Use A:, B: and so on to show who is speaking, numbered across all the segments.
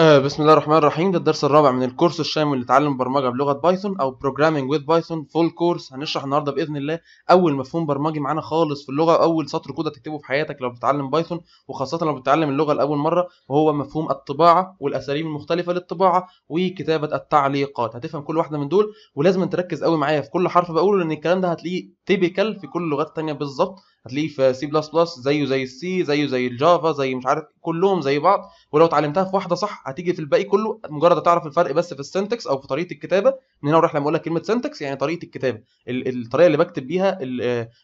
A: آه بسم الله الرحمن الرحيم ده الدرس الرابع من الكورس الشامل لتعلم برمجه بلغه بايثون او بروجرامينج ويز بايثون فول كورس هنشرح النهارده باذن الله اول مفهوم برمجي معانا خالص في اللغه واول سطر كود هتكتبه في حياتك لو بتتعلم بايثون وخاصه لو بتتعلم اللغه لاول مره وهو مفهوم الطباعه والاساليب المختلفه للطباعه وكتابه التعليقات هتفهم كل واحده من دول ولازم تركز قوي معايا في كل حرف بقوله لان الكلام ده هتلاقيه تيبيكال في كل اللغات الثانيه بالظبط هتلاقيه في سي بلس بلس زيه زي السي زيه زي الجافا زي مش عارف كلهم زي بعض ولو اتعلمتها في واحده صح هتيجي في الباقي كله مجرد تعرف الفرق بس في السنتكس او في طريقه الكتابه من هنا ورايح لما اقول لك كلمه سنتكس يعني طريقه الكتابه الطريقه اللي بكتب بيها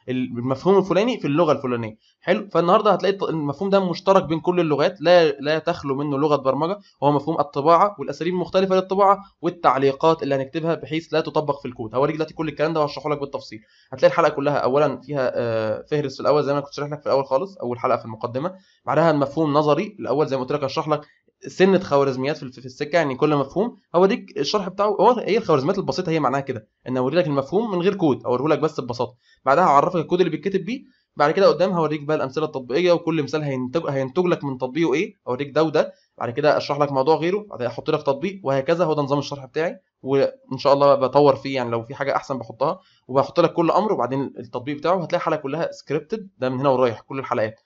A: المفهوم الفلاني في اللغه الفلانيه حلو فالنهارده هتلاقي المفهوم ده مشترك بين كل اللغات لا لا تخلو منه لغه برمجه وهو مفهوم الطباعه والاساليب المختلفه للطباعه والتعليقات اللي هنكتبها بحيث لا تطبق في الكود هوريك دلوقتي كل الكلام ده وهشرحه لك بالتفصيل هتلاقي الحلقه كلها اولا فيها آه، فهر في الاول زي ما كنت شرحت لك في الاول خالص اول حلقه في المقدمه بعدها المفهوم نظري الاول زي ما قلت لك اشرح لك سنه خوارزميات في السكه يعني كل مفهوم هو ديك الشرح بتاعه هو هي الخوارزميات البسيطه هي معناها كده ان اوري لك المفهوم من غير كود اوريه لك بس ببساطه بعدها اعرفك الكود اللي بيتكتب بيه بعد كده قدام هوريك بقى الامثله التطبيقيه وكل مثال هينتج هينتج لك من تطبيقه ايه اوريك ده وده بعد كده اشرح لك موضوع غيره بعد كده احط لك تطبيق وهكذا هو ده نظام الشرح بتاعي وان شاء الله بطور فيه يعني لو في حاجه احسن بحطها وبحط لك كل امر وبعدين التطبيق بتاعه هتلاقي الحلقه كلها سكريبتد ده من هنا ورايح كل الحلقات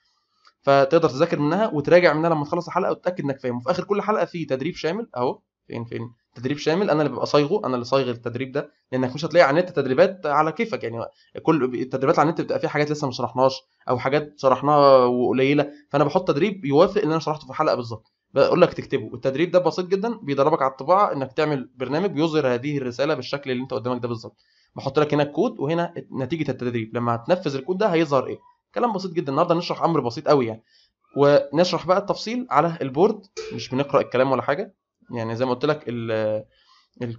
A: فتقدر تذاكر منها وتراجع منها لما تخلص الحلقه وتتاكد انك فاهم وفي اخر كل حلقه في تدريب شامل اهو فين فين تدريب شامل انا اللي ببقى صايغه انا اللي صايغ التدريب ده لانك مش هتلاقي على النت تدريبات على كيفك يعني كل التدريبات على النت بتبقى فيها حاجات لسه ما شرحناهاش او حاجات شرحناها وقليله فانا بحط تدريب يوافق اللي انا شرحته في الحلقه بالظبط بقول لك تكتبه التدريب ده بسيط جدا بيدربك على الطباعه انك تعمل برنامج بيظهر هذه الرساله بالشكل اللي انت قدامك ده بالظبط بحط لك هنا الكود وهنا نتيجه التدريب لما هتنفذ الكود ده هيظهر ايه كلام بسيط جدا النهارده نشرح امر بسيط قوي يعني ونشرح بقى التفصيل على البورد مش بنقرا الكلام ولا حاجه يعني زي ما قلت لك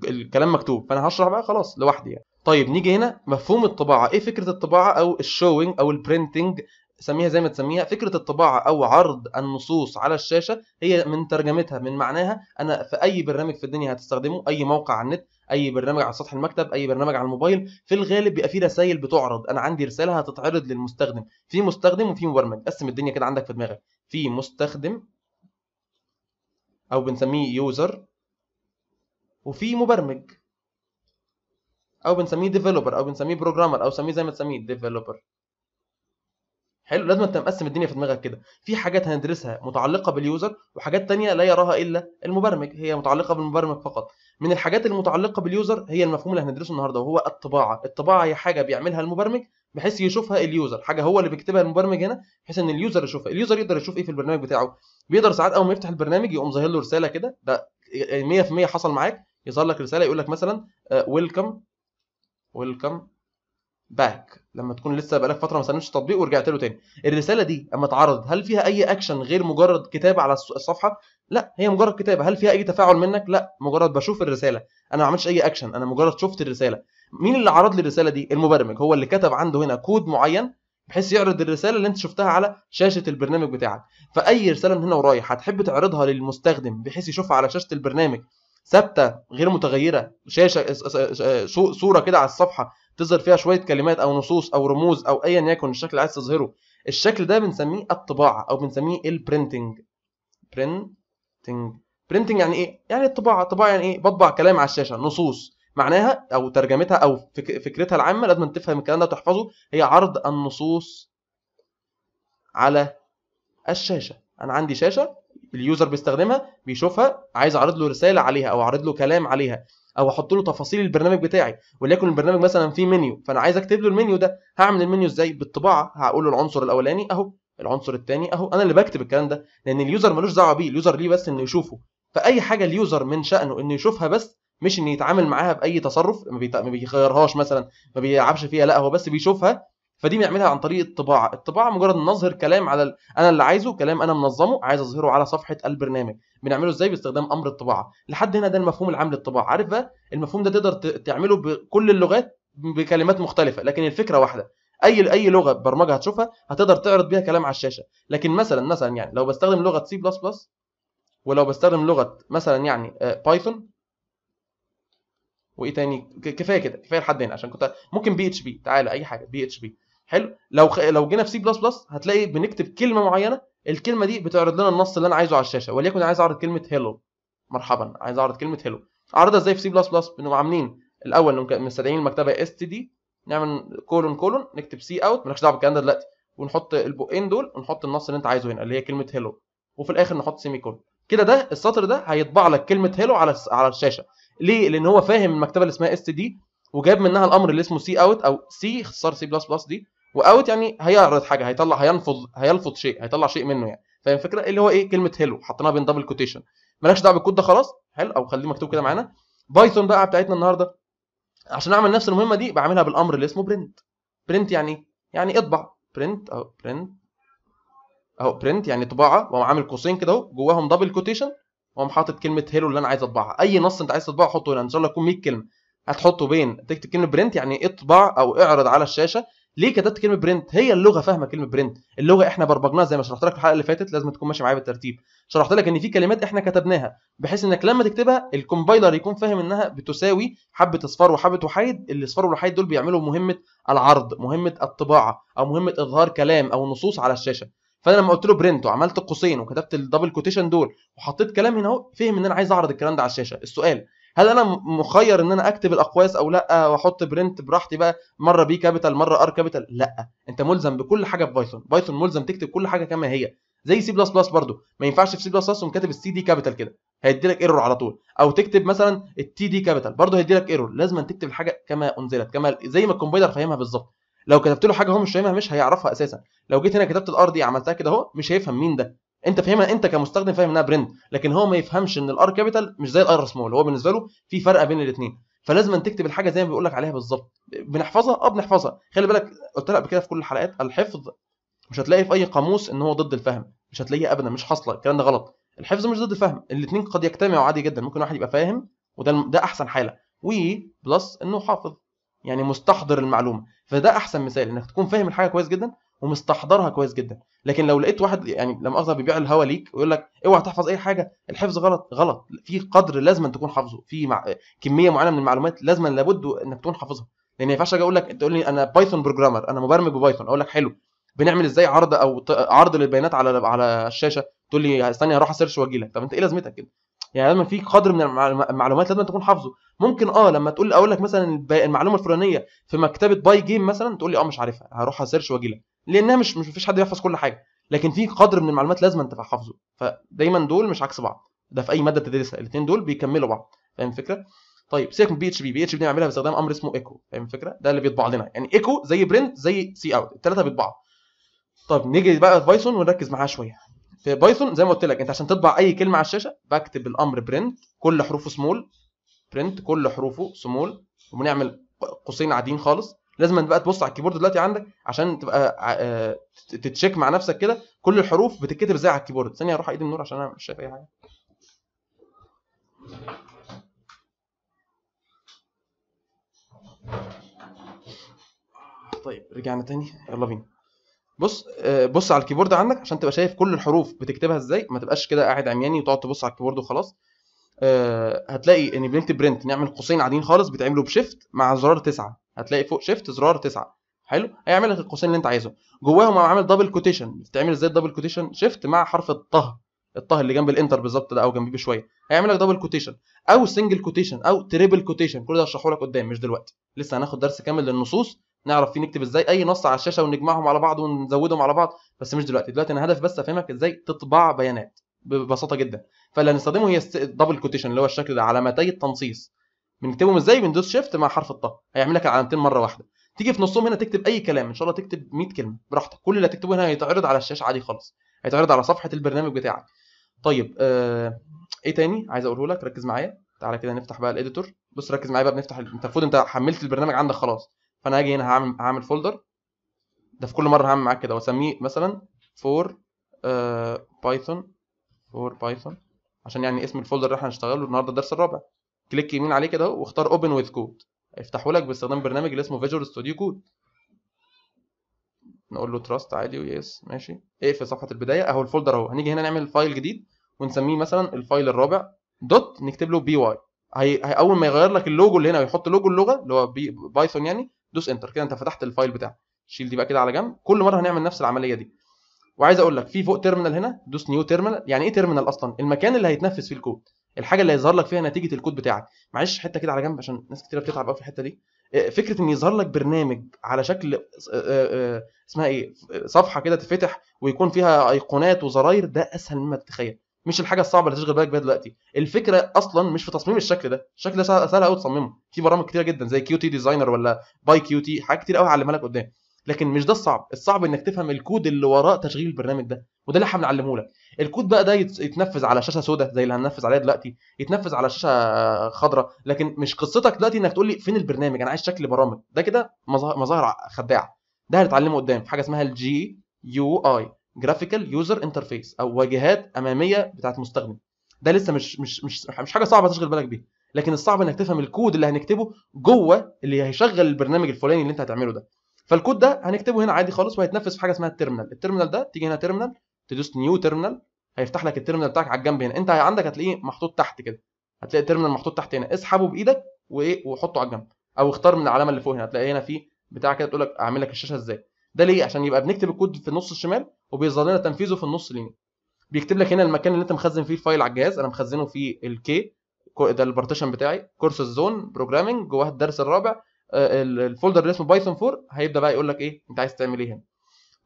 A: الكلام مكتوب فانا هشرح بقى خلاص لوحدي يعني طيب نيجي هنا مفهوم الطباعه ايه فكره الطباعه او الشوينج او البرينتنج سميها زي ما تسميها فكره الطباعه او عرض النصوص على الشاشه هي من ترجمتها من معناها انا في اي برنامج في الدنيا هتستخدمه اي موقع على النت اي برنامج على سطح المكتب اي برنامج على الموبايل في الغالب بيبقى فيه رسائل بتعرض انا عندي رساله هتتعرض للمستخدم في مستخدم وفي مبرمج قسم الدنيا كده عندك في دماغك في مستخدم او بنسميه يوزر وفي مبرمج او بنسميه ديفلوبر او بنسميه بروجرامر او سميه زي ما تسميه ديفلوبر حلو لازم انت مقسم الدنيا في دماغك كده في حاجات هندرسها متعلقه باليوزر وحاجات تانية لا يراها الا المبرمج هي متعلقه بالمبرمج فقط من الحاجات المتعلقه باليوزر هي المفهوم اللي هندرسه النهارده وهو الطباعه الطباعه هي حاجه بيعملها المبرمج بحيث يشوفها اليوزر حاجه هو اللي بيكتبها المبرمج هنا بحيث ان اليوزر يشوفها اليوزر يقدر يشوف ايه في البرنامج بتاعه بيقدر ساعات اول ما يفتح البرنامج يقوم ظاهر له رساله كده ده 100% يعني حصل معاك يظهر لك رساله يقول لك مثلا ويلكم ويلكم باك لما تكون لسه بقالك فتره ما سلمتش التطبيق ورجعت له تاني الرساله دي اما اتعرضت هل فيها اي اكشن غير مجرد كتابه على الصفحه لا هي مجرد كتابه هل فيها اي تفاعل منك لا مجرد بشوف الرساله انا ما عملتش اي اكشن انا مجرد شفت الرساله مين اللي عرض لي الرساله دي المبرمج هو اللي كتب عنده هنا كود معين بحيث يعرض الرساله اللي انت شفتها على شاشه البرنامج بتاعك فاي رساله من هنا ورايح هتحب تعرضها للمستخدم بحيث يشوفها على شاشه البرنامج ثابته غير متغيره شاشه آه، آه، آه، صوره كده على الصفحه تظهر فيها شويه كلمات او نصوص او رموز او ايا يكن الشكل اللي عايز تظهره الشكل ده بنسميه الطباعه او بنسميه البرنتنج برنتنج برنتنج يعني ايه يعني الطباعه طباعه يعني ايه بطبع كلام على الشاشه نصوص معناها او ترجمتها او فكرتها العامه لازم تفهم الكلام ده وتحفظه هي عرض النصوص على الشاشه انا عندي شاشه اليوزر بيستخدمها بيشوفها عايز اعرض له رساله عليها او اعرض له كلام عليها او احط له تفاصيل البرنامج بتاعي وليكن البرنامج مثلا فيه منيو فانا عايز اكتب له المنيو ده هعمل المنيو ازاي بالطباعه هقول له العنصر الاولاني اهو العنصر الثاني اهو انا اللي بكتب الكلام ده لان اليوزر ملوش دعوه بيه اليوزر ليه بس انه يشوفه فاي حاجه اليوزر من شانه انه يشوفها بس مش ان يتعامل معاها باي تصرف ما, بيغيرهاش مثلا ما بيلعبش فيها لا هو بس بيشوفها فدي بيعملها عن طريق الطباعه الطباعه مجرد ان نظهر كلام على ال... انا اللي عايزه كلام انا منظمه عايز اظهره على صفحه البرنامج بنعمله ازاي باستخدام امر الطباعه لحد هنا ده المفهوم العام للطباعه عارف بقى المفهوم ده تقدر تعمله بكل اللغات بكلمات مختلفه لكن الفكره واحده اي اي لغه برمجه هتشوفها هتقدر تعرض بيها كلام على الشاشه لكن مثلا مثلا يعني لو بستخدم لغه سي بلس بلس ولو بستخدم لغه مثلا يعني بايثون آه، وايه تاني كفايه كده كفايه لحد هنا عشان كنت ممكن بي اتش بي تعالى اي حاجه بي اتش بي حلو لو خ... لو جينا في سي بلس بلس هتلاقي بنكتب كلمه معينه الكلمه دي بتعرض لنا النص اللي انا عايزه على الشاشه وليكن انا عايز اعرض كلمه هيلو مرحبا عايز اعرض كلمه هيلو اعرضها ازاي في سي بلس بلس بنبقى عاملين الاول مستدعين المكتبه اس تي دي نعمل كولون كولون نكتب سي اوت مالكش دعوه بالكلام ده دلوقتي ونحط البقين دول ونحط النص اللي انت عايزه هنا اللي هي كلمه هيلو وفي الاخر نحط سيمي كولون كده ده السطر ده هيطبع لك كلمه هيلو على على الشاشه ليه؟ لان هو فاهم المكتبه اللي اسمها اس دي وجاب منها الامر اللي اسمه سي اوت او سي اختصار سي بلس بلس دي واوت يعني هيعرض حاجه هيطلع هينفض هيلفظ شيء هيطلع شيء منه يعني فاهم الفكره؟ اللي هو ايه كلمه هيلو حطيناها بين دبل كوتيشن مالكش دعوه بالكود ده خلاص حلو او خليه مكتوب كده معانا بايثون بقى بتاعتنا النهارده عشان اعمل نفس المهمه دي بعملها بالامر اللي اسمه برنت برنت يعني يعني اطبع برنت او برنت اهو برنت يعني طباعه وعامل قوسين كده اهو جواهم دبل كوتيشن واقوم حاطط كلمه هيلو اللي انا عايز اطبعها اي نص انت عايز تطبعه حطه هنا ان شاء الله يكون 100 كلمه هتحطه بين تكتب كلمه برنت يعني اطبع او اعرض على الشاشه ليه كتبت كلمه برنت هي اللغه فاهمه كلمه برنت اللغه احنا بربجناها زي ما شرحت لك في الحلقه اللي فاتت لازم تكون ماشي معايا بالترتيب شرحت لك ان في كلمات احنا كتبناها بحيث انك لما تكتبها الكومبايلر يكون فاهم انها بتساوي حبه اصفار وحبه وحيد الاصفار والوحيد دول بيعملوا مهمه العرض مهمه الطباعه او مهمه اظهار كلام او نصوص على الشاشه فانا لما قلت له برنت وعملت قوسين وكتبت الدبل كوتيشن دول وحطيت كلام هنا اهو فهم ان انا عايز اعرض الكلام ده على الشاشه السؤال هل انا مخير ان انا اكتب الاقواس او لا واحط برنت براحتي بقى مره بي كابيتال مره ار كابيتال لا انت ملزم بكل حاجه في بايثون بايثون ملزم تكتب كل حاجه كما هي زي سي بلس بلس برضه ما ينفعش في سي بلس بلس ومكتب كاتب السي دي كابيتال كده هيدي لك ايرور على طول او تكتب مثلا التي دي كابيتال برضه هيدي لك ايرور لازم تكتب الحاجه كما انزلت كما زي ما الكومبايلر فاهمها بالظبط لو كتبت له حاجه هو مش فاهمها مش هيعرفها اساسا لو جيت هنا كتبت الار دي عملتها كده اهو مش هيفهم مين ده انت فاهمها انت كمستخدم فاهم انها برنت لكن هو ما يفهمش ان الار كابيتال مش زي الار سمول هو بالنسبه له في فرق بين الاثنين فلازم تكتب الحاجه زي ما بيقول لك عليها بالظبط بنحفظها اه بنحفظها خلي بالك قلت لك قبل كده في كل الحلقات الحفظ مش هتلاقي في اي قاموس ان هو ضد الفهم مش هتلاقيه ابدا مش حاصله الكلام ده غلط الحفظ مش ضد الفهم الاثنين قد يجتمعوا عادي جدا ممكن واحد يبقى فاهم وده ده احسن حاله و بلس انه حافظ يعني مستحضر المعلومه فده احسن مثال انك تكون فاهم الحاجه كويس جدا ومستحضرها كويس جدا لكن لو لقيت واحد يعني لما اخذها بيبيع الهوا ليك ويقول لك اوعى تحفظ اي حاجه الحفظ غلط غلط في قدر لازم أن تكون حافظه في مع... كميه معينه من المعلومات لازم لابد انك تكون حافظها لان ما ينفعش اجي اقول لك تقول لي انا بايثون بروجرامر انا مبرمج ببايثون اقول لك حلو بنعمل ازاي عرض او عرض للبيانات على على الشاشه تقول لي استني هروح اسيرش واجي لك طب انت ايه لازمتك كده يعني لازم في قدر من المعلومات لازم تكون حافظه ممكن اه لما تقول اقول لك مثلا المعلومه الفلانيه في مكتبه باي جيم مثلا تقول لي اه مش عارفها هروح اسيرش واجي لك لانها مش مش فيش حد بيحفظ كل حاجه لكن في قدر من المعلومات لازم انت حافظه فدايما دول مش عكس بعض ده في اي ماده تدرسها الاثنين دول بيكملوا بعض فاهم الفكره طيب سيبك من بي اتش بي بي اتش بي دي باستخدام امر اسمه ايكو فاهم الفكره ده اللي بيطبع لنا يعني ايكو زي برنت زي سي اوت الثلاثه بيطبعوا طب نيجي بقى بايثون ونركز معاها شويه في بايثون زي ما قلت لك انت عشان تطبع اي كلمه على الشاشه بكتب الامر برنت كل حروفه سمول برنت كل حروفه سمول وبنعمل قوسين عاديين خالص لازم بقى تبص على الكيبورد دلوقتي عندك عشان تبقى آه، تتشيك مع نفسك كده كل الحروف بتتكتب ازاي على الكيبورد ثانيه اروح ايدي النور عشان انا مش شايف اي حاجه طيب رجعنا تاني يلا بينا بص آه، بص على الكيبورد عندك عشان تبقى شايف كل الحروف بتكتبها ازاي ما تبقاش كده قاعد عمياني وتقعد تبص على الكيبورد وخلاص آه، هتلاقي ان بنكتب برنت نعمل قوسين عاديين خالص بتعمله بشيفت مع زرار 9 هتلاقي فوق شيفت زرار 9 حلو هيعمل لك القوسين اللي انت عايزه جواهم عامل دبل كوتيشن بتعمل ازاي الدبل كوتيشن شيفت مع حرف الطه الطه اللي جنب الانتر بالظبط ده او جنبيه بشويه هيعمل لك دبل كوتيشن او سنجل كوتيشن او تريبل كوتيشن كل ده هشرحه لك قدام مش دلوقتي لسه هناخد درس كامل للنصوص نعرف فيه نكتب ازاي اي نص على الشاشه ونجمعهم على بعض ونزودهم على بعض بس مش دلوقتي دلوقتي انا هدف بس افهمك ازاي تطبع بيانات ببساطه جدا فاللي هنستخدمه هي الدبل كوتيشن اللي هو الشكل ده علامتي التنصيص بنكتبهم ازاي بندوس شيفت مع حرف الطاء هيعمل لك العلامتين مره واحده تيجي في نصهم هنا تكتب اي كلام ان شاء الله تكتب 100 كلمه براحتك كل اللي هتكتبه هنا هيتعرض على الشاشه عادي خالص هيتعرض على صفحه البرنامج بتاعك طيب آه... ايه تاني عايز اقوله لك ركز معايا تعالى كده نفتح بقى الاديتور بص ركز معايا بقى بنفتح انت المفروض انت حملت البرنامج عندك خلاص فانا هاجي هنا هعمل هعمل فولدر ده في كل مره هعمل معاك كده واسميه مثلا فور بايثون فور بايثون عشان يعني اسم الفولدر اللي احنا هنشتغله النهارده الدرس الرابع كليك يمين عليه كده واختار اوبن ويز كود هيفتحه لك باستخدام برنامج اللي اسمه فيجوال ستوديو كود نقول له تراست عادي ويس ماشي اقفل صفحه البدايه اهو الفولدر اهو هنيجي هنا نعمل فايل جديد ونسميه مثلا الفايل الرابع دوت نكتب له بي واي هي... هي اول ما يغير لك اللوجو اللي هنا ويحط لوجو اللغه اللي هو بي... بايثون يعني دوس انتر كده انت فتحت الفايل بتاعك شيل دي بقى كده على جنب كل مره هنعمل نفس العمليه دي وعايز اقول لك في فوق تيرمينال هنا دوس نيو تيرمينال يعني ايه تيرمينال اصلا المكان اللي هيتنفذ فيه الكود الحاجه اللي هيظهر لك فيها نتيجه الكود بتاعك معلش حته كده على جنب عشان ناس كتير بتتعب قوي في الحته دي آه، فكره ان يظهر لك برنامج على شكل آه، آه، اسمها ايه صفحه كده تفتح ويكون فيها ايقونات وزراير ده اسهل مما تتخيل مش الحاجه الصعبه اللي تشغل بالك بيها دلوقتي الفكره اصلا مش في تصميم الشكل ده الشكل ده سهل قوي تصممه في برامج كتيره جدا زي كيو تي ديزاينر ولا باي كيو تي حاجات كتير قوي هعلمها لك قدام لكن مش ده الصعب الصعب انك تفهم الكود اللي وراء تشغيل البرنامج ده وده اللي احنا بنعلمه لك الكود بقى ده يتنفذ على شاشه سوداء زي اللي هننفذ عليها دلوقتي يتنفذ على شاشه خضراء لكن مش قصتك دلوقتي انك تقول لي فين البرنامج انا عايز شكل برامج ده كده مظاهر خداعه ده هنتعلمه قدام في حاجه اسمها الجي يو اي جرافيكال يوزر انترفيس او واجهات اماميه بتاعت مستخدم ده لسه مش مش مش مش حاجه صعبه تشغل بالك بيها لكن الصعب انك تفهم الكود اللي هنكتبه جوه اللي هيشغل البرنامج الفلاني اللي انت هتعمله ده فالكود ده هنكتبه هنا عادي خالص وهيتنفذ في حاجه اسمها التيرمينال التيرمينال ده تيجي هنا تيرمينال تدوس نيو تيرمينال هيفتح لك التيرمينال بتاعك على الجنب هنا انت عندك هتلاقيه محطوط تحت كده هتلاقي التيرمينال محطوط تحت هنا اسحبه بايدك وايه وحطه على الجنب او اختار من العلامه اللي فوق هنا هتلاقي هنا في بتاع كده تقول لك اعمل لك الشاشه ازاي ده ليه عشان يبقى بنكتب الكود في النص الشمال وبيظهر لنا تنفيذه في النص اليمين بيكتب لك هنا المكان اللي انت مخزن فيه الفايل على الجهاز انا مخزنه في الكي ده البارتيشن بتاعي كورس الزون بروجرامنج جواه الدرس الرابع آه، الفولدر اللي اسمه بايثون 4 هيبدا بقى يقول لك ايه انت عايز تعمل ايه هنا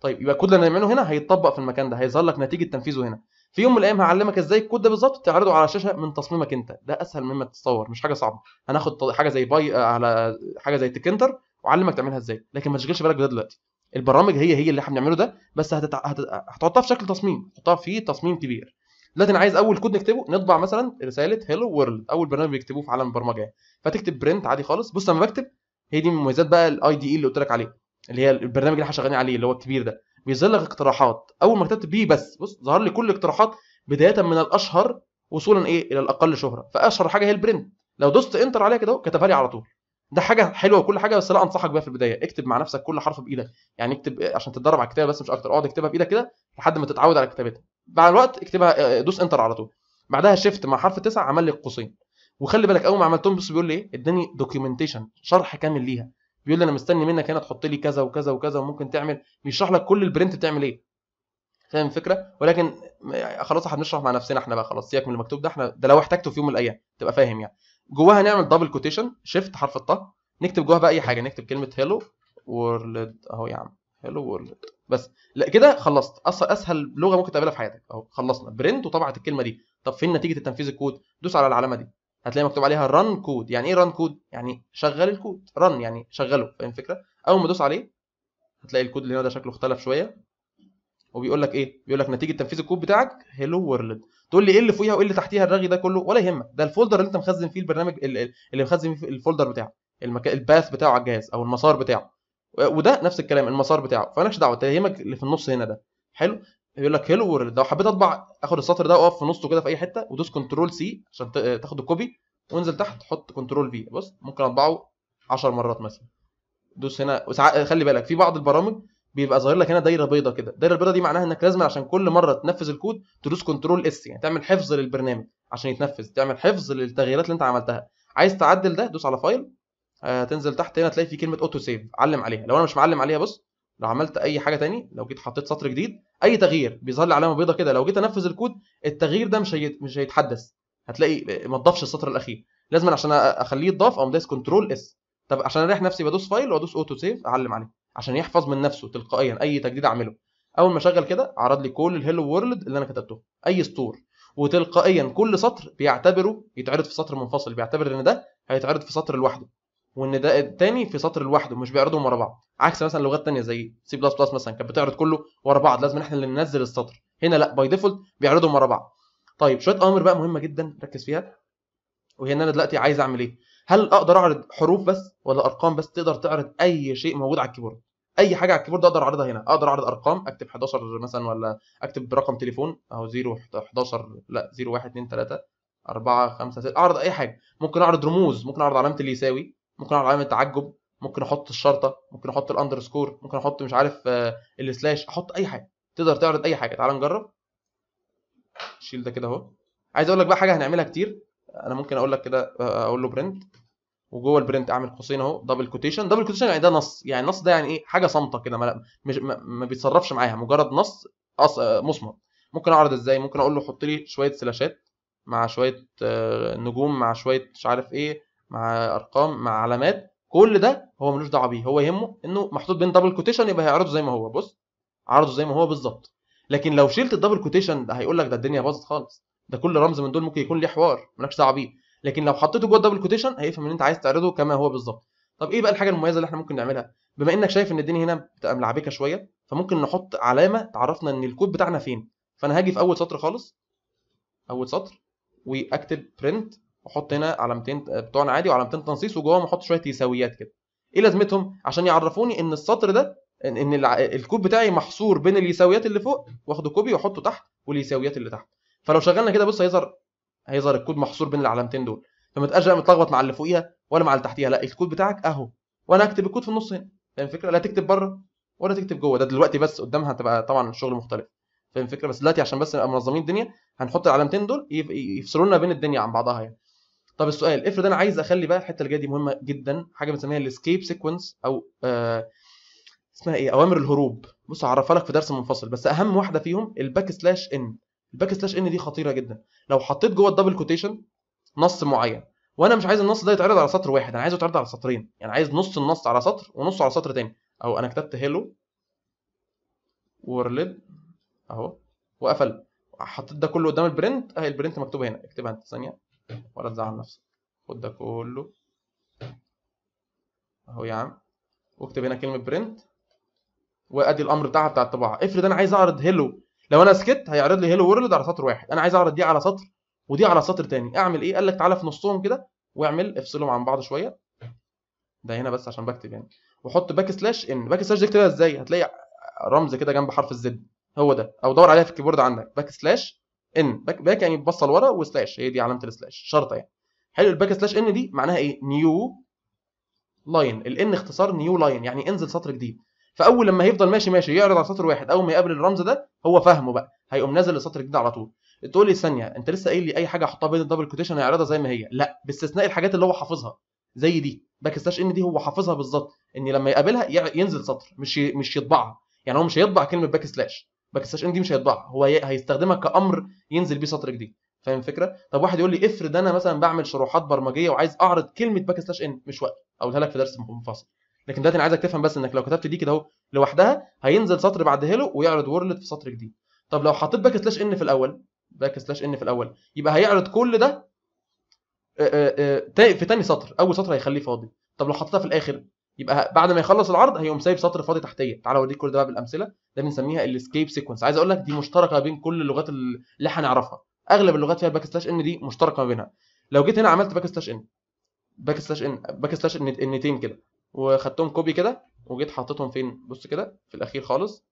A: طيب يبقى الكود اللي هنعمله هنا هيتطبق في المكان ده هيظهر لك نتيجه تنفيذه هنا في يوم من الايام هعلمك ازاي الكود ده بالظبط تعرضه على الشاشه من تصميمك انت ده اسهل مما تتصور مش حاجه صعبه هناخد حاجه زي باي آه، على حاجه زي تكنتر وعلمك تعملها ازاي لكن ما تشغلش بالك بده دلوقتي البرامج هي هي اللي احنا بنعمله ده بس هتتع... هت... هتحطها في شكل تصميم هتحطها في تصميم كبير دلوقتي انا عايز اول كود نكتبه نطبع مثلا رساله هلو وورلد اول برنامج بيكتبوه في عالم البرمجه يعني. فتكتب برنت عادي خالص بص لما بكتب هي دي من مميزات بقى الاي دي اي e اللي قلت لك عليه اللي هي البرنامج اللي احنا شغالين عليه اللي هو الكبير ده بيظهر لك اقتراحات اول ما كتبت بيه بس بص ظهر لي كل الاقتراحات بدايه من الاشهر وصولا ايه الى الاقل شهره فاشهر حاجه هي البرنت لو دوست انتر عليها كده كتبها لي على طول ده حاجه حلوه وكل حاجه بس لا انصحك بيها في البدايه اكتب مع نفسك كل حرف بايدك يعني اكتب آه، عشان تتدرب على الكتابه بس مش اكتر اقعد اكتبها بايدك كده لحد ما تتعود على كتابتها مع الوقت اكتبها آه، آه، دوس انتر على طول بعدها شيفت مع حرف تسعة عمل لي قوسين وخلي بالك اول ما عملتهم بص بيقول لي ايه اداني دوكيومنتيشن شرح كامل ليها بيقول لي انا مستني منك هنا تحط لي كذا وكذا وكذا وممكن تعمل بيشرح لك كل البرنت بتعمل ايه فاهم الفكره ولكن خلاص احنا هنشرح مع نفسنا احنا بقى خلاص سيبك من المكتوب ده احنا ده لو احتجته في يوم من الايام تبقى فاهم يعني جواها نعمل دبل كوتيشن شيفت حرف الطاء نكتب جواها بقى اي حاجه نكتب كلمه هيلو وورلد اهو يا عم هيلو وورلد بس لا كده خلصت اسهل اسهل لغه ممكن تقابلها في حياتك اهو خلصنا برنت وطبعت الكلمه دي طب فين نتيجه التنفيذ الكود دوس على العلامه دي هتلاقي مكتوب عليها ران كود يعني ايه ران كود يعني شغل الكود ران يعني شغله فاهم الفكره اول ما ادوس عليه هتلاقي الكود اللي هنا ده شكله اختلف شويه وبيقول لك ايه بيقول لك نتيجه تنفيذ الكود بتاعك هيلو وورلد تقول لي ايه اللي فوقيها وايه اللي تحتيها الرغي ده كله ولا يهمك ده الفولدر اللي انت مخزن فيه البرنامج اللي مخزن فيه الفولدر بتاعه المكان الباث بتاعه على الجهاز او المسار بتاعه وده نفس الكلام المسار بتاعه فمالكش دعوه يهمك اللي في النص هنا ده حلو يقول لك هلو لو حبيت اطبع اخد السطر ده واقف في نصه كده في اي حته ودوس كنترول سي عشان تاخد الكوبي وانزل تحت حط كنترول في بص ممكن اطبعه 10 مرات مثلا دوس هنا خلي بالك في بعض البرامج بيبقى ظاهر لك هنا دايره بيضاء كده الدايره البيضاء دي معناها انك لازم عشان كل مره تنفذ الكود تدوس كنترول اس يعني تعمل حفظ للبرنامج عشان يتنفذ تعمل حفظ للتغييرات اللي انت عملتها عايز تعدل ده دوس على فايل آه، تنزل تحت هنا تلاقي في كلمه اوتو سيف علم عليها لو انا مش معلم عليها بص لو عملت اي حاجه تاني لو جيت حطيت سطر جديد اي تغيير بيظهر لي علامه بيضاء كده لو جيت انفذ الكود التغيير ده مش هيت... مش هيتحدث هتلاقي ما تضافش السطر الاخير لازم عشان اخليه يتضاف اقوم دايس كنترول اس طب عشان اريح نفسي بدوس فايل وادوس اوتو سيف اعلم عليه عشان يحفظ من نفسه تلقائيا اي تجديد اعمله اول ما اشغل كده عرض لي كل الهيلو وورلد اللي انا كتبته اي سطور وتلقائيا كل سطر بيعتبره يتعرض في سطر منفصل بيعتبر ان ده هيتعرض في سطر لوحده وان ده التاني في سطر لوحده مش بيعرضهم ورا بعض عكس مثلا لغات تانية زي سي بلس بلس مثلا كانت بتعرض كله ورا بعض لازم احنا اللي ننزل السطر هنا لا باي ديفولت بيعرضهم ورا بعض طيب شويه اوامر بقى مهمه جدا ركز فيها وهي ان انا دلوقتي عايز اعمل ايه هل اقدر اعرض حروف بس ولا ارقام بس تقدر تعرض اي شيء موجود على الكيبورد اي حاجه على الكيبورد اقدر اعرضها هنا اقدر اعرض ارقام اكتب 11 مثلا ولا اكتب رقم تليفون اهو 0 11 لا 0 1 2 3 4 5 6 اعرض اي حاجه ممكن اعرض رموز ممكن اعرض علامه اليساوي ممكن اعرض علامه تعجب ممكن احط الشرطه ممكن احط الاندرسكور ممكن احط مش عارف آه، السلاش احط اي حاجه تقدر تعرض اي حاجه تعال نجرب شيل ده كده اهو عايز اقول لك بقى حاجه هنعملها كتير انا ممكن اقول لك كده آه، اقول له برنت وجوه البرنت اعمل قوسين اهو دبل كوتيشن دبل كوتيشن يعني ده نص يعني النص ده يعني ايه حاجه صامته كده ما, ما, ما بيتصرفش معاها مجرد نص آه، مصمت ممكن اعرض ازاي ممكن اقول له حط لي شويه سلاشات مع شويه آه، نجوم مع شويه مش عارف ايه مع ارقام مع علامات كل ده هو ملوش دعوه بيه هو يهمه انه محطوط بين دبل كوتيشن يبقى هيعرضه زي ما هو بص عرضه زي ما هو بالظبط لكن لو شلت الدبل كوتيشن هيقول لك ده الدنيا باظت خالص ده كل رمز من دول ممكن يكون ليه حوار مالكش دعوه بيه لكن لو حطيته جوه الدبل كوتيشن هيفهم ان انت عايز تعرضه كما هو بالظبط طب ايه بقى الحاجه المميزه اللي احنا ممكن نعملها بما انك شايف ان الدنيا هنا بتبقى ملعبكه شويه فممكن نحط علامه تعرفنا ان الكود بتاعنا فين فانا هاجي في اول سطر خالص اول سطر واكتب برنت واحط هنا علامتين بتوعنا عادي وعلامتين تنصيص وجواهم احط شويه يساويات كده ايه لازمتهم عشان يعرفوني ان السطر ده ان الكود بتاعي محصور بين اليساويات اللي فوق واخده كوبي واحطه تحت واليساويات اللي تحت فلو شغلنا كده بص هيظهر هيظهر الكود محصور بين العلامتين دول فما تبقاش متلخبط مع اللي فوقيها ولا مع اللي تحتيها لا الكود بتاعك اهو وانا هكتب الكود في النص هنا فاهم الفكره لا تكتب بره ولا تكتب جوه ده دلوقتي بس قدامها هتبقى طبعا الشغل مختلف فاهم الفكره بس دلوقتي عشان بس نبقى منظمين الدنيا هنحط العلامتين دول يفصلوا لنا بين الدنيا عن بعضها يعني طب السؤال افرض انا عايز اخلي بقى الحته اللي جايه دي مهمه جدا حاجه بنسميها الاسكيب سيكونس او آه اسمها ايه اوامر الهروب بص هعرفها لك في درس منفصل بس اهم واحده فيهم الباك سلاش ان الباك سلاش ان دي خطيره جدا لو حطيت جوه الدبل كوتيشن نص معين وانا مش عايز النص ده يتعرض على سطر واحد انا عايزه يتعرض على سطرين يعني عايز نص النص على سطر ونصه على سطر تاني او انا كتبت هيلو وورلد اهو وقفل حطيت ده كله قدام البرنت اهي البرنت مكتوب هنا اكتبها انت ثانيه ولا تزعل نفسك خد ده كله اهو يا عم واكتب هنا كلمه برنت وادي الامر بتاعها بتاع الطباعه افرض انا عايز اعرض هيلو لو انا سكت هيعرض لي هيلو وورلد على سطر واحد انا عايز اعرض دي على سطر ودي على سطر تاني اعمل ايه قال لك تعالى في نصهم كده واعمل افصلهم عن بعض شويه ده هنا بس عشان بكتب يعني وحط باك سلاش ان باك سلاش دي اكتبها ازاي هتلاقي رمز كده جنب حرف الزد هو ده او دور عليها في الكيبورد عندك باك سلاش ان باك, باك يعني بتبصل ورا وسلاش هي دي علامه السلاش شرطه يعني حلو الباك سلاش ان دي معناها ايه نيو لاين الان اختصار نيو لاين يعني انزل سطر جديد فاول لما هيفضل ماشي ماشي يعرض على سطر واحد اول ما يقابل الرمز ده هو فاهمه بقى هيقوم نازل لسطر جديد على طول تقول لي ثانيه انت لسه قايل لي اي حاجه احطها بين الدبل كوتيشن هيعرضها زي ما هي لا باستثناء الحاجات اللي هو حافظها زي دي باك سلاش ان دي هو حافظها بالظبط ان لما يقابلها ينزل سطر مش مش يطبعها يعني هو مش هيطبع كلمه باك سلاش باك سلاش ان دي مش هيطبعها هو هيستخدمها كامر ينزل بيه سطر جديد فاهم الفكره طب واحد يقول لي افرض انا مثلا بعمل شروحات برمجيه وعايز اعرض كلمه باك سلاش ان مش وقت اقولها لك في درس منفصل لكن دلوقتي انا عايزك تفهم بس انك لو كتبت دي كده اهو لوحدها هينزل سطر بعد هيلو ويعرض وورلد في سطر جديد طب لو حطيت باك سلاش ان في الاول باك سلاش ان في الاول يبقى هيعرض كل ده آه، آه، آه، في تاني سطر اول سطر هيخليه فاضي طب لو حطيتها في الاخر يبقى بعد ما يخلص العرض هيقوم سايب سطر فاضي تحتيه تعالى اوريك كل ده بقى بالامثله ده بنسميها الاسكيب سيكونس عايز اقول لك دي مشتركه بين كل اللغات اللي هنعرفها اغلب اللغات فيها باك سلاش ان دي مشتركه ما بينها لو جيت هنا عملت باك سلاش ان باك سلاش ان باك سلاش ان نتين كده وخدتهم كوبي كده وجيت حطيتهم فين بص كده في الاخير خالص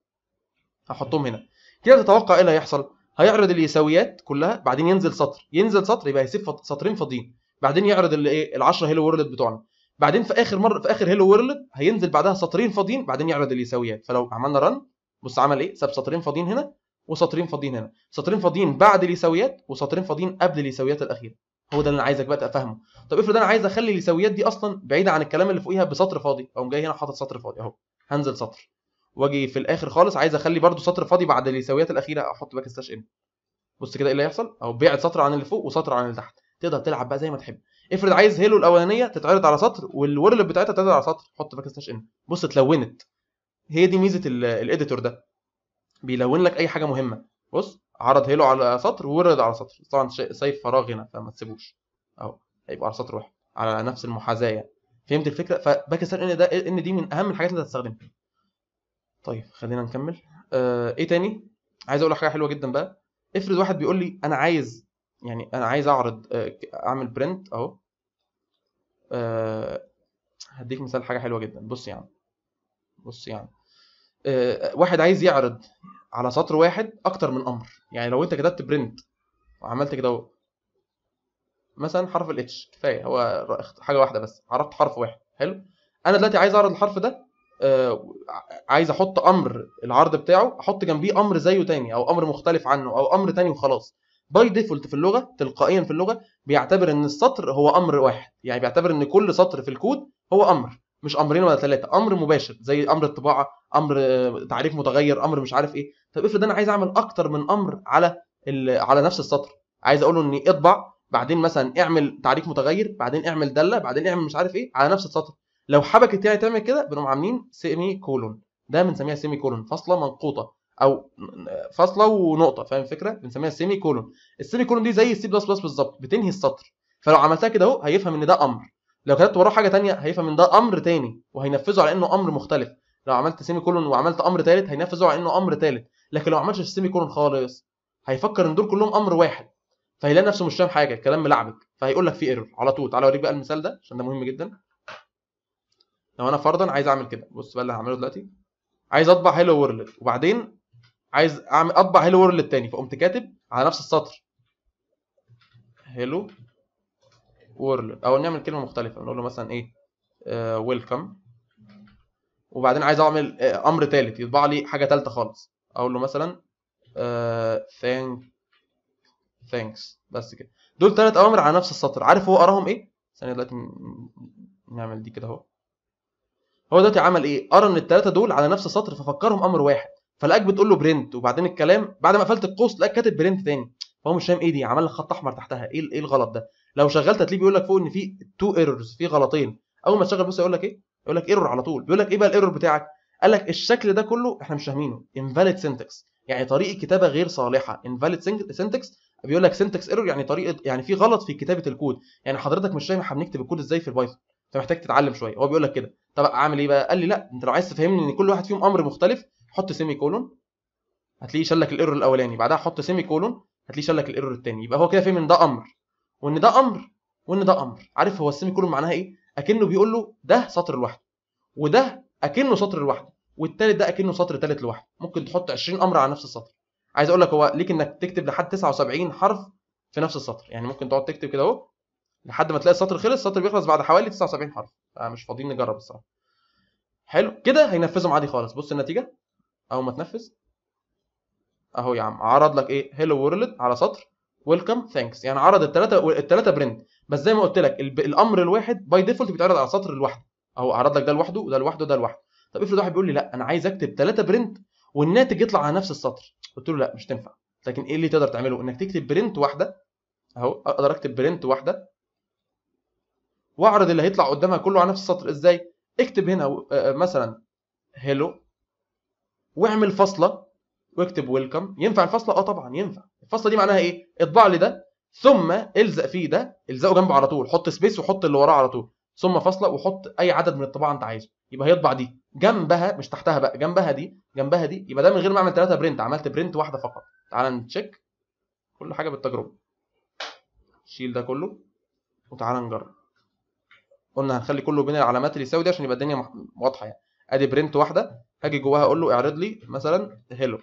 A: هحطهم هنا كده تتوقع ايه اللي هيحصل هيعرض اليساويات كلها بعدين ينزل سطر ينزل سطر يبقى هيسيب سطرين فاضيين بعدين يعرض الايه ال10 هيلو وورلد بتوعنا بعدين في اخر مره في اخر هيلو وورلد هينزل بعدها سطرين فاضيين بعدين يعرض اليساويات فلو عملنا رن بص عمل ايه ساب سطرين فاضيين هنا وسطرين فاضيين هنا سطرين فاضيين بعد اليساويات وسطرين فاضيين قبل اليساويات الاخيره هو ده اللي انا عايزك بقى تفهمه طب افرض انا عايز اخلي اليساويات دي اصلا بعيده عن الكلام اللي فوقيها بسطر فاضي اقوم جاي هنا حاطط سطر فاضي اهو هنزل سطر واجي في الاخر خالص عايز اخلي برده سطر فاضي بعد اليساويات الاخيره احط باك سلاش ان بص كده ايه اللي هيحصل اهو بعد سطر عن اللي فوق وسطر عن اللي تحت تقدر تلعب بقى زي ما تحب افرض عايز هيلو الاولانيه تتعرض على سطر والورل بتاعتها تتعرض على سطر حط باك سلاش ان بص اتلونت هي دي ميزه الايديتور ده بيلون لك اي حاجه مهمه بص عرض هيلو على سطر وورد على سطر طبعا سيف فراغ هنا فما تسيبوش اهو هيبقى على سطر واحد على نفس المحاذاه يعني فهمت الفكره فباك ستار ان ده ان دي من اهم الحاجات اللي هتستخدمها طيب خلينا نكمل آه ايه تاني عايز اقول لك حاجه حلوه جدا بقى افرض واحد بيقول لي انا عايز يعني انا عايز اعرض آه اعمل برنت اهو آه هديك مثال حاجه حلوه جدا بص يعني بص يعني آه واحد عايز يعرض على سطر واحد اكتر من امر يعني لو انت كتبت برنت وعملت كده اهو مثلا حرف الاتش كفايه هو حاجه واحده بس عرفت حرف واحد حلو انا دلوقتي عايز اعرض الحرف ده آه عايز احط امر العرض بتاعه احط جنبيه امر زيه تاني او امر مختلف عنه او امر تاني وخلاص باي ديفولت في اللغه تلقائيا في اللغه بيعتبر ان السطر هو امر واحد يعني بيعتبر ان كل سطر في الكود هو امر مش امرين ولا ثلاثه امر مباشر زي امر الطباعه امر تعريف متغير امر مش عارف ايه طب افرض انا عايز اعمل اكتر من امر على على نفس السطر عايز اقول له ان اطبع بعدين مثلا اعمل تعريف متغير بعدين اعمل داله بعدين اعمل مش عارف ايه على نفس السطر لو حبكت يعني تعمل كده بنقوم عاملين سيمي كولون ده بنسميها سيمي كولون فاصله منقوطه او فاصله ونقطه فاهم الفكره بنسميها سيمي كولون السيمي كولون دي زي السي بلس بلس بالظبط بتنهي السطر فلو عملتها كده اهو هيفهم ان ده امر لو كتبت وراه حاجه تانية هيفهم ان ده امر تاني وهينفذه على انه امر مختلف لو عملت سيمي كولون وعملت امر ثالث هينفذه على انه امر ثالث لكن لو ما عملتش سيمي كولون خالص هيفكر ان دول كلهم امر واحد فهيلاقي نفسه مش فاهم حاجه الكلام ملعبك فهيقول لك في ايرور على طول تعالى اوريك بقى المثال ده عشان ده مهم جدا لو انا فرضا عايز اعمل كده بص بقى اللي هعمله دلوقتي عايز اطبع هيلو وورلد وبعدين عايز اعمل اطبع هيلو وورلد تاني فقمت كاتب على نفس السطر هيلو وورلد او نعمل كلمه مختلفه نقول له مثلا ايه ويلكم آه، وبعدين عايز اعمل آه، امر ثالث يطبع لي حاجه ثالثه خالص اقول له مثلا ثانك آه، ثانكس بس كده دول ثلاث اوامر على نفس السطر عارف هو قراهم ايه ثانيه دلوقتي نعمل دي كده اهو هو دلوقتي عمل ايه قرا ان الثلاثه دول على نفس السطر ففكرهم امر واحد فلقاك بتقول له برنت وبعدين الكلام بعد ما قفلت القوس لقاك كاتب برنت ثاني فهو مش فاهم ايه دي عمل لك خط احمر تحتها ايه ايه الغلط ده لو شغلت هتلاقيه بيقول لك فوق ان في تو ايرورز في غلطين اول ما تشغل بص يقول لك ايه يقول لك ايرور على طول بيقول لك ايه بقى الايرور بتاعك قال لك الشكل ده كله احنا مش فاهمينه انفاليد سنتكس يعني طريقه كتابه غير صالحه انفاليد سنتكس بيقول لك سنتكس ايرور يعني طريقه يعني في غلط في كتابه الكود يعني حضرتك مش فاهم احنا بنكتب الكود ازاي في البايثون فمحتاج تتعلم شويه هو بيقول لك كده طب اعمل ايه بقى قال لي لا انت لو عايز تفهمني ان كل واحد فيهم امر مختلف حط سيمي كولون هتلاقيه شال لك الايرور الاولاني بعدها حط سيمي كولون هتلاقيه شال لك الايرور الثاني يبقى هو كده فاهم ان ده امر وان ده امر وان ده امر عارف هو السيمي كولون معناها ايه اكنه بيقول له ده سطر لوحده وده اكنه سطر لوحده والتالت ده اكنه سطر تالت لوحده ممكن تحط 20 امر على نفس السطر عايز اقول لك هو ليك انك تكتب لحد 79 حرف في نفس السطر يعني ممكن تقعد تكتب كده اهو لحد ما تلاقي السطر خلص السطر بيخلص بعد حوالي 79 حرف مش فاضيين نجرب الصراحه حلو كده هينفذهم عادي خالص بص النتيجه اول ما تنفذ اهو يا عم عرض لك ايه هيلو وورلد على سطر ويلكم ثانكس يعني عرض الثلاثه الثلاثه برنت بس زي ما قلت لك الامر الواحد باي ديفولت بيتعرض على سطر لوحده اهو عرض لك ده لوحده وده لوحده وده لوحده طب افرض واحد بيقول لي لا انا عايز اكتب ثلاثه برنت والناتج يطلع على نفس السطر قلت له لا مش تنفع لكن ايه اللي تقدر تعمله انك تكتب برنت واحده اهو اقدر اكتب برنت واحده واعرض اللي هيطلع قدامها كله على نفس السطر ازاي اكتب هنا آه، آه، مثلا هيلو واعمل فاصله واكتب ويلكم ينفع الفاصله اه طبعا ينفع الفاصله دي معناها ايه اطبع لي ده ثم الزق فيه ده الزقه جنبه على طول حط سبيس وحط اللي وراه على طول ثم فاصله وحط اي عدد من الطباعه انت عايزه يبقى هيطبع دي جنبها مش تحتها بقى جنبها دي جنبها دي يبقى ده من غير ما اعمل ثلاثه برنت عملت برنت واحده فقط تعال نتشيك كل حاجه بالتجربه شيل ده كله وتعالى نجرب قلنا هنخلي كله بين العلامات اللي يساوي دي عشان يبقى الدنيا واضحه يعني ادي برنت واحده هاجي جواها اقول له اعرض لي مثلا هيلو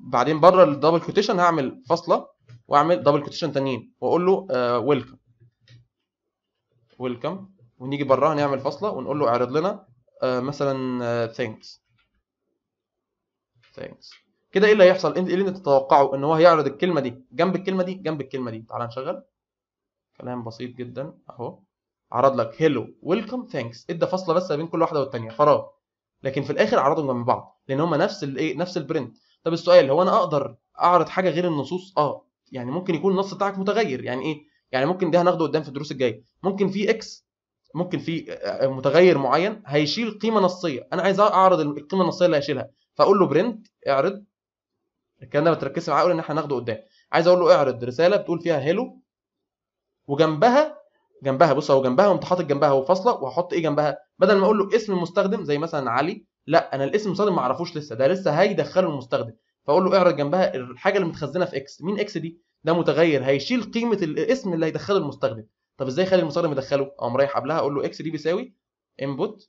A: بعدين بره الدبل كوتيشن هعمل فاصله واعمل دبل كوتيشن تانيين واقول له ويلكم آه، ويلكم ونيجي بره نعمل فاصله ونقول له اعرض لنا آه، مثلا ثانكس آه، ثانكس كده ايه اللي هيحصل ايه اللي انت تتوقعه ان هو هيعرض الكلمه دي جنب الكلمه دي جنب الكلمه دي تعال نشغل كلام بسيط جدا اهو عرض لك هيلو ويلكم ثانكس ادى فاصله بس بين كل واحده والثانيه فراغ لكن في الاخر عرضهم جنب بعض لان هم نفس الايه نفس البرنت طب السؤال هو انا اقدر اعرض حاجه غير النصوص اه يعني ممكن يكون النص بتاعك متغير يعني ايه يعني ممكن ده هناخده قدام في الدروس الجايه ممكن في اكس ممكن في آه، آه، متغير معين هيشيل قيمه نصيه انا عايز اعرض القيمه النصيه اللي هيشيلها فاقول له برنت اعرض الكلام ده بتركز معاه معاه ان احنا هناخده قدام عايز اقول له اعرض رساله بتقول فيها هيلو وجنبها جنبها بص هو جنبها وانت حاطط جنبها وفاصله وهحط ايه جنبها بدل ما اقول له اسم المستخدم زي مثلا علي لا انا الاسم صادم ما اعرفوش لسه ده لسه هيدخله المستخدم فاقول له اعرض جنبها الحاجه اللي متخزنه في اكس مين اكس دي ده متغير هيشيل قيمه الاسم اللي هيدخله المستخدم طب ازاي اخلي المستخدم يدخله اقوم رايح قبلها اقول له اكس دي بيساوي انبوت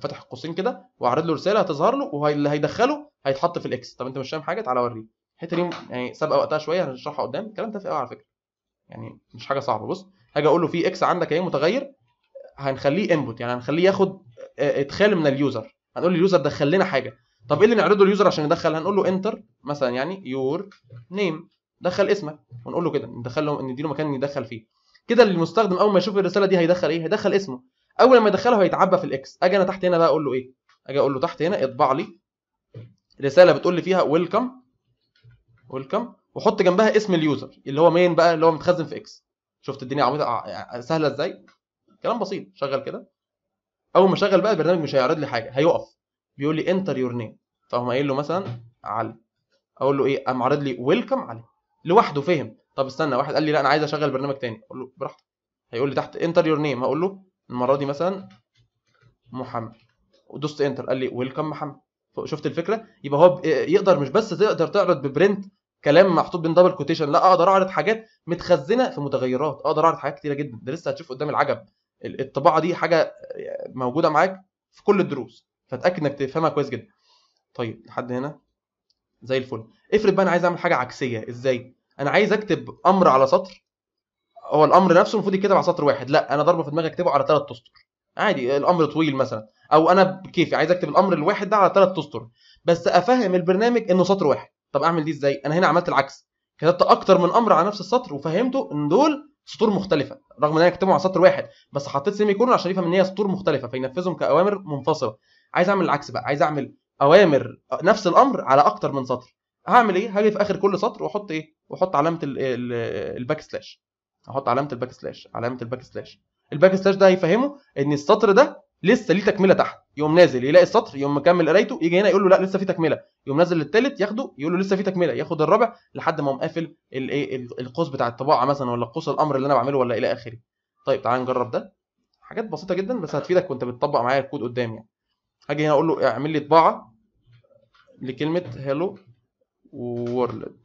A: فتح القوسين كده واعرض له رساله هتظهر له واللي هيدخله هيتحط في الاكس طب انت مش فاهم حاجه تعالى اوريك الحته دي يعني سابقه وقتها شويه هنشرحها قدام الكلام ده قوي على فكره يعني مش حاجه صعبه بص هاجي اقول له في اكس عندك اهي متغير هنخليه انبوت يعني هنخليه ياخد ادخال من اليوزر هنقول لليوزر دخل لنا حاجه طب ايه اللي نعرضه لليوزر عشان يدخل هنقول له انتر مثلا يعني يور نيم دخل اسمك ونقول له كده ندخل له نديله مكان يدخل فيه كده المستخدم اول ما يشوف الرساله دي هيدخل ايه هيدخل اسمه اول ما يدخله هيتعبى في الاكس اجي انا تحت هنا بقى اقول له ايه اجي اقول له تحت هنا اطبع لي رساله بتقول لي فيها ويلكم ويلكم وحط جنبها اسم اليوزر اللي هو مين بقى اللي هو متخزن في اكس شفت الدنيا عميقه آه، آه، سهله ازاي كلام بسيط شغل كده اول ما اشغل بقى البرنامج مش هيعرض لي حاجه هيقف بيقول لي انتر يور نيم فاقوم قايل له مثلا علي اقول له ايه قام عارض لي ويلكم علي لوحده فهم طب استنى واحد قال لي لا انا عايز اشغل برنامج تاني اقول له براحتك هيقول لي تحت انتر يور نيم هقول له المره دي مثلا محمد ودوست انتر قال لي ويلكم محمد شفت الفكره يبقى هو يقدر مش بس تقدر تعرض ببرنت كلام محطوط بين دبل كوتيشن لا اقدر اعرض حاجات متخزنه في متغيرات اقدر اعرض حاجات كتيره جدا ده لسه هتشوف قدام العجب الطباعه دي حاجه موجوده معاك في كل الدروس فاتاكد انك تفهمها كويس جدا طيب لحد هنا زي الفل افرض بقى انا عايز اعمل حاجه عكسيه ازاي انا عايز اكتب امر على سطر هو الامر نفسه المفروض يتكتب على سطر واحد لا انا ضربه في دماغي اكتبه على ثلاث اسطر عادي الامر طويل مثلا او انا بكيفي عايز اكتب الامر الواحد ده على ثلاث اسطر بس افهم البرنامج انه سطر واحد طب اعمل دي ازاي انا هنا عملت العكس كتبت اكتر من امر على نفس السطر وفهمته ان دول سطور مختلفه رغم ان انا كتبهم على سطر واحد بس حطيت سيمي كولون عشان يفهم ان هي سطور مختلفه فينفذهم كاوامر منفصله عايز اعمل العكس بقى عايز اعمل اوامر نفس الامر على اكتر من سطر هعمل ايه هاجي في اخر كل سطر واحط ايه واحط علامه الباك سلاش احط علامه الباك سلاش علامه الباك سلاش الباك سلاش ده هيفهمه ان السطر ده لسه ليه تكمله تحت يقوم نازل يلاقي السطر يقوم مكمل قرايته يجي هنا يقول له لا لسه في تكمله يقوم نازل للثالث ياخده يقول له لسه في تكمله ياخد الرابع لحد ما مقفل قافل الايه القوس بتاع الطباعه مثلا ولا قوس الامر اللي انا بعمله ولا الى اخره طيب تعال نجرب ده حاجات بسيطه جدا بس هتفيدك وانت بتطبق معايا الكود قدام يعني هاجي هنا اقول له اعمل لي طباعه لكلمه هالو وورلد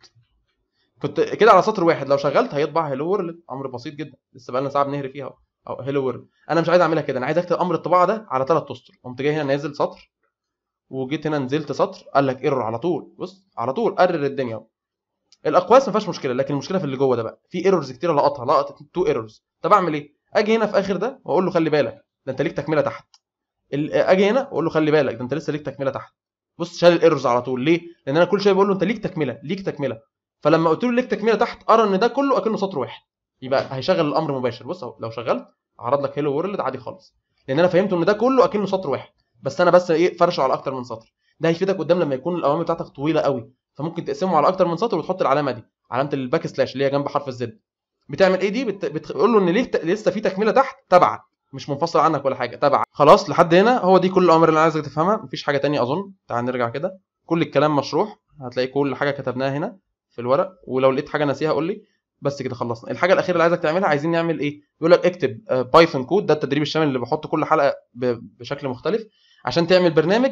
A: كنت كده على سطر واحد لو شغلت هيطبع هالو وورلد امر بسيط جدا لسه بقالنا ساعه بنهري فيها او هيلو وورد انا مش عايز اعملها كده انا عايز اكتب امر الطباعه ده على ثلاث اسطر قمت جاي هنا نازل سطر وجيت هنا نزلت سطر قال لك ايرور على طول بص على طول قرر الدنيا اهو الاقواس ما فيهاش مشكله لكن المشكله في اللي جوه ده بقى في ايرورز كتير لقطها لقطت تو ايرورز طب اعمل ايه اجي هنا في اخر ده واقول له خلي بالك ده انت ليك تكمله تحت اجي هنا واقول له خلي بالك ده انت لسه ليك تكمله تحت بص شال الايرورز على طول ليه لان انا كل شويه بقول له انت ليك تكمله ليك تكمله فلما قلت له ليك تكمله تحت ارى ان ده كله اكنه سطر واحد يبقى هيشغل الامر مباشر بص لو شغلت عرض لك هيلو وورلد عادي خالص لان انا فهمت ان ده كله اكنه سطر واحد بس انا بس ايه فرشه على اكتر من سطر ده هيفيدك قدام لما يكون الاوامر بتاعتك طويله قوي فممكن تقسمه على اكتر من سطر وتحط العلامه دي علامه الباك سلاش اللي هي جنب حرف الزد بتعمل ايه دي بت... بتقول له ان ليه لسه في تكمله تحت تبعك مش منفصل عنك ولا حاجه تبعك خلاص لحد هنا هو دي كل الاوامر اللي انا عايزك تفهمها مفيش حاجه تانية اظن تعال نرجع كده كل الكلام مشروح هتلاقي كل حاجه كتبناها هنا في الورق ولو لقيت حاجه ناسيها قول لي بس كده خلصنا الحاجه الاخيره اللي عايزك تعملها عايزين نعمل ايه يقول لك اكتب بايثون آه، كود ده التدريب الشامل اللي بحط كل حلقه بشكل مختلف عشان تعمل برنامج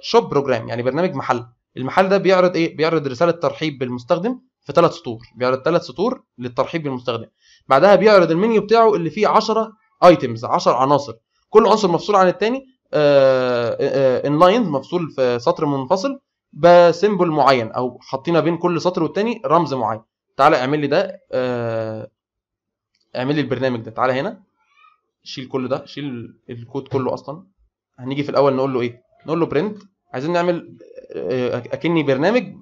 A: شوب آه، بروجرام آه، يعني برنامج محل المحل ده بيعرض ايه بيعرض رساله ترحيب بالمستخدم في ثلاث سطور بيعرض ثلاث سطور للترحيب بالمستخدم بعدها بيعرض المنيو بتاعه اللي فيه 10 ايتمز 10 عناصر كل عنصر مفصول عن الثاني ان لاينز مفصول في سطر منفصل بسيمبل معين او حاطينه بين كل سطر والتاني رمز معين تعالى اعمل لي ده آه، اعمل لي البرنامج ده تعالى هنا شيل كل ده شيل الكود كله اصلا هنيجي في الاول نقول له ايه نقول له برنت عايزين نعمل آه، آه، اكني برنامج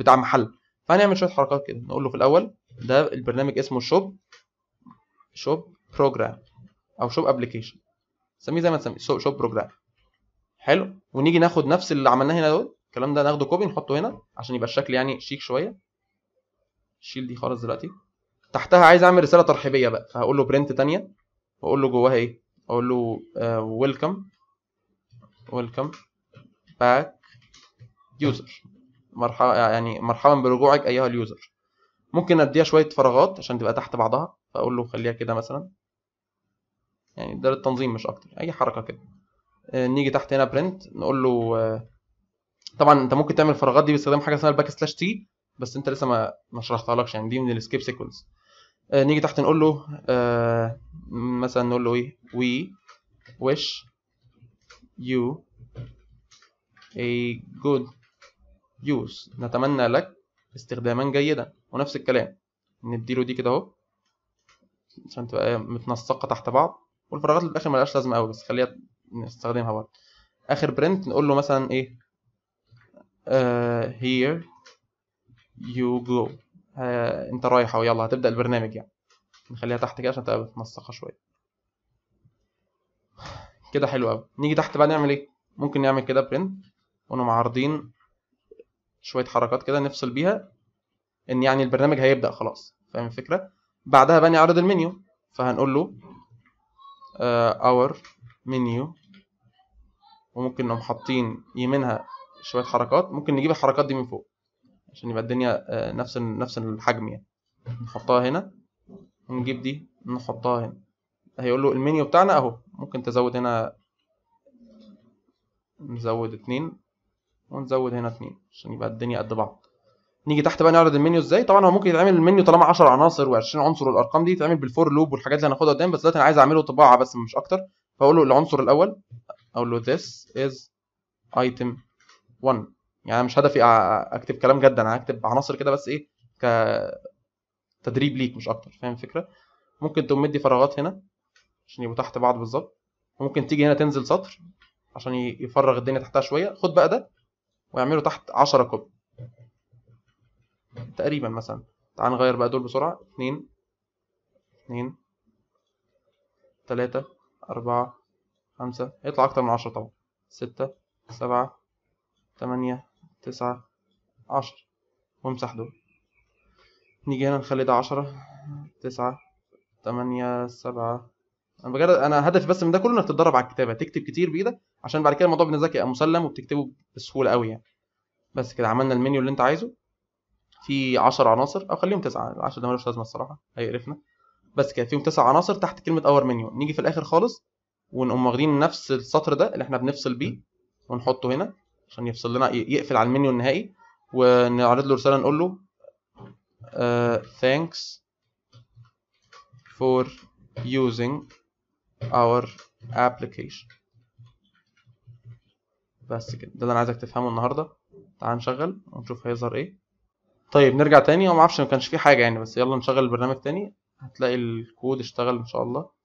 A: بتاع محل فهنعمل شويه حركات كده نقول له في الاول ده البرنامج اسمه شوب شوب بروجرام او شوب ابلكيشن سميه زي ما تسميه شوب بروجرام حلو ونيجي ناخد نفس اللي عملناه هنا دوت الكلام ده ناخده كوبي نحطه هنا عشان يبقى الشكل يعني شيك شويه شيل دي خالص دلوقتي تحتها عايز اعمل رساله ترحيبيه بقى فهقول له برنت ثانيه واقول له جواها ايه اقول له ويلكم ويلكم باك يوزر مرحبا يعني مرحبا برجوعك ايها اليوزر ممكن اديها شويه فراغات عشان تبقى تحت بعضها فاقول له خليها كده مثلا يعني ده للتنظيم مش اكتر اي حركه كده آه، نيجي تحت هنا برنت نقول له آه، طبعا انت ممكن تعمل الفراغات دي باستخدام حاجه اسمها الباك سلاش تي بس انت لسه ما ما شرحتهالكش يعني دي من الاسكيب سيكونس آه نيجي تحت نقول له آه مثلا نقول له ايه وي wish you a good use نتمنى لك استخداما جيدا ونفس الكلام نديله دي كده اهو عشان تبقى ايه، متنسقه تحت بعض والفراغات اللي في الاخر ملهاش لازمه قوي بس خليها نستخدمها برضه اخر برنت نقول له مثلا ايه uh, here يو جلو آه، انت رايحه ويلا هتبدا البرنامج يعني نخليها تحت كده عشان تبقى متنسقه شويه كده حلو قوي نيجي تحت بقى نعمل ايه ممكن نعمل كده برنت ونقوم عارضين شويه حركات كده نفصل بيها ان يعني البرنامج هيبدا خلاص فاهم الفكره بعدها بقى نعرض المنيو فهنقول له اور uh, منيو وممكن نقوم حاطين يمينها شويه حركات ممكن نجيب الحركات دي من فوق عشان يبقى الدنيا آه، نفس نفس الحجم يعني نحطها هنا ونجيب دي نحطها هنا هيقول له المنيو بتاعنا اهو ممكن تزود هنا نزود اتنين ونزود هنا اتنين عشان يبقى الدنيا قد بعض نيجي تحت بقى نعرض المنيو ازاي طبعا هو ممكن يتعمل المنيو طالما 10 عناصر و20 عنصر والارقام دي تتعمل بالفور لوب والحاجات اللي هناخدها قدام بس دلوقتي انا عايز اعمله طباعه بس مش اكتر فاقول له العنصر الاول اقول له this is item 1 يعني مش هدفي اكتب كلام جد انا هكتب عناصر كده بس ايه ك تدريب ليك مش اكتر فاهم الفكره ممكن تقوم مدي فراغات هنا عشان يبقوا تحت بعض بالظبط ممكن تيجي هنا تنزل سطر عشان يفرغ الدنيا تحتها شويه خد بقى ده واعمله تحت 10 كوب تقريبا مثلا تعال نغير بقى دول بسرعه 2 2 3 4 5 يطلع اكتر من 10 طبعا 6 7 8 تسعة عشرة وامسح دول نيجي هنا نخلي ده عشرة تسعة تمانية سبعة انا بجد انا هدفي بس من ده كله انك تتدرب على الكتابه تكتب كتير بايدك عشان بعد كده الموضوع بالنسبه لك يبقى مسلم وبتكتبه بسهوله قوي يعني بس كده عملنا المنيو اللي انت عايزه في 10 عناصر او خليهم 9 10 ده ملوش لازمه الصراحه هيقرفنا بس كده فيهم 9 عناصر تحت كلمه اور منيو نيجي في الاخر خالص ونقوم واخدين نفس السطر ده اللي احنا بنفصل بيه ونحطه هنا عشان يفصل لنا يقفل على المنيو النهائي ونعرض له رساله نقول له uh, thanks for using our application بس كده ده اللي انا عايزك تفهمه النهارده تعال نشغل ونشوف هيظهر ايه طيب نرجع تاني هو معرفش ما كانش فيه حاجه يعني بس يلا نشغل البرنامج تاني هتلاقي الكود اشتغل ان شاء الله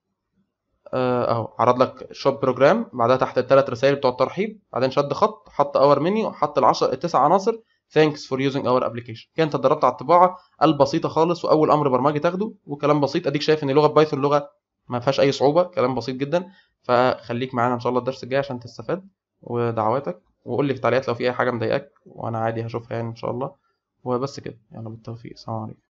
A: آه، اهو عرض لك شوب بروجرام بعدها تحت الثلاث رسائل بتوع الترحيب بعدين شد خط حط اور منيو حط ال10 التسع عناصر ثانكس فور يوزنج اور ابلكيشن كده انت اتدربت على الطباعه البسيطه خالص واول امر برمجي تاخده وكلام بسيط اديك شايف ان لغه بايثون لغه ما فيهاش اي صعوبه كلام بسيط جدا فخليك معانا ان شاء الله الدرس الجاي عشان تستفاد ودعواتك وقول لي في التعليقات لو في اي حاجه مضايقاك وانا عادي هشوفها يعني ان شاء الله وبس كده يلا بالتوفيق السلام عليكم